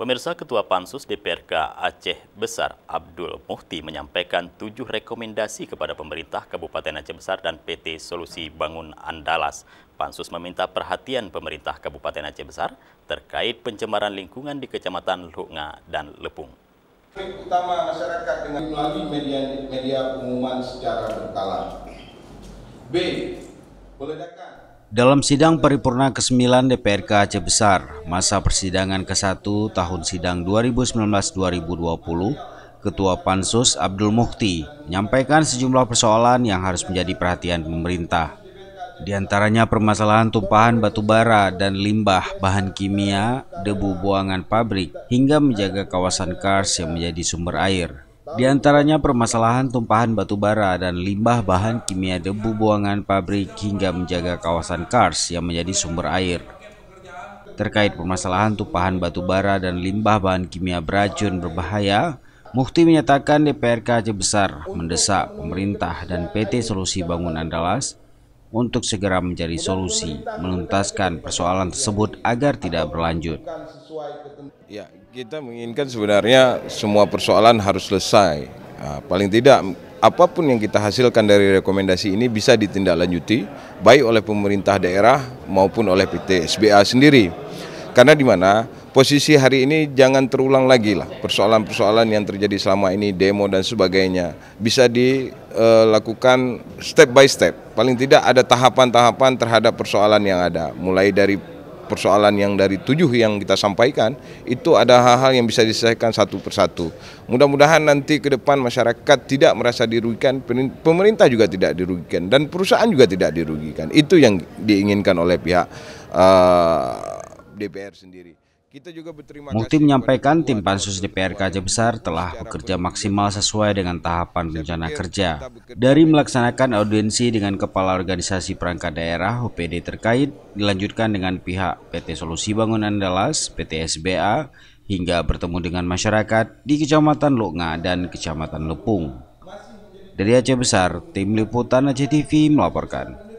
Pemirsa Ketua Pansus DPRK Aceh Besar Abdul Muhti menyampaikan tujuh rekomendasi kepada pemerintah Kabupaten Aceh Besar dan PT Solusi Bangun Andalas. Pansus meminta perhatian pemerintah Kabupaten Aceh Besar terkait pencemaran lingkungan di Kecamatan Luknga dan Lepung. Utama masyarakat dengan melalui media, media pengumuman secara berkala. B. Dalam sidang paripurna ke-9 DPRK Aceh Besar, masa persidangan ke-1 tahun sidang 2019-2020, Ketua Pansus Abdul Mukti menyampaikan sejumlah persoalan yang harus menjadi perhatian pemerintah. Di antaranya permasalahan tumpahan batu bara dan limbah bahan kimia, debu buangan pabrik, hingga menjaga kawasan kars yang menjadi sumber air. Di antaranya permasalahan tumpahan batu bara dan limbah bahan kimia debu buangan pabrik hingga menjaga kawasan Kars yang menjadi sumber air. Terkait permasalahan tumpahan batu bara dan limbah bahan kimia beracun berbahaya, Mukti menyatakan DPRK Aceh Besar mendesak pemerintah dan PT Solusi Bangun Andalas untuk segera menjadi solusi menuntaskan persoalan tersebut agar tidak berlanjut. Ya, kita menginginkan sebenarnya semua persoalan harus selesai. Ah, paling tidak apapun yang kita hasilkan dari rekomendasi ini bisa ditindaklanjuti baik oleh pemerintah daerah maupun oleh PT SBA sendiri. Karena di mana posisi hari ini jangan terulang lagi lah persoalan-persoalan yang terjadi selama ini demo dan sebagainya bisa dilakukan eh, step by step. Paling tidak ada tahapan-tahapan terhadap persoalan yang ada mulai dari persoalan yang dari tujuh yang kita sampaikan itu ada hal-hal yang bisa diselesaikan satu persatu. Mudah-mudahan nanti ke depan masyarakat tidak merasa dirugikan, pemerintah juga tidak dirugikan dan perusahaan juga tidak dirugikan. Itu yang diinginkan oleh pihak uh, eh, DPR sendiri. Kita juga berterima Mukti menyampaikan tim pansus DPR KJ Besar telah bekerja maksimal sesuai dengan tahapan rencana kerja. Dari melaksanakan audiensi dengan Kepala Organisasi Perangkat Daerah OPD terkait, dilanjutkan dengan pihak PT Solusi Bangunan Dallas, PT SBA, hingga bertemu dengan masyarakat di Kecamatan Loknga dan Kecamatan Lepung. Dari Aceh Besar, Tim Liputan Aceh TV melaporkan.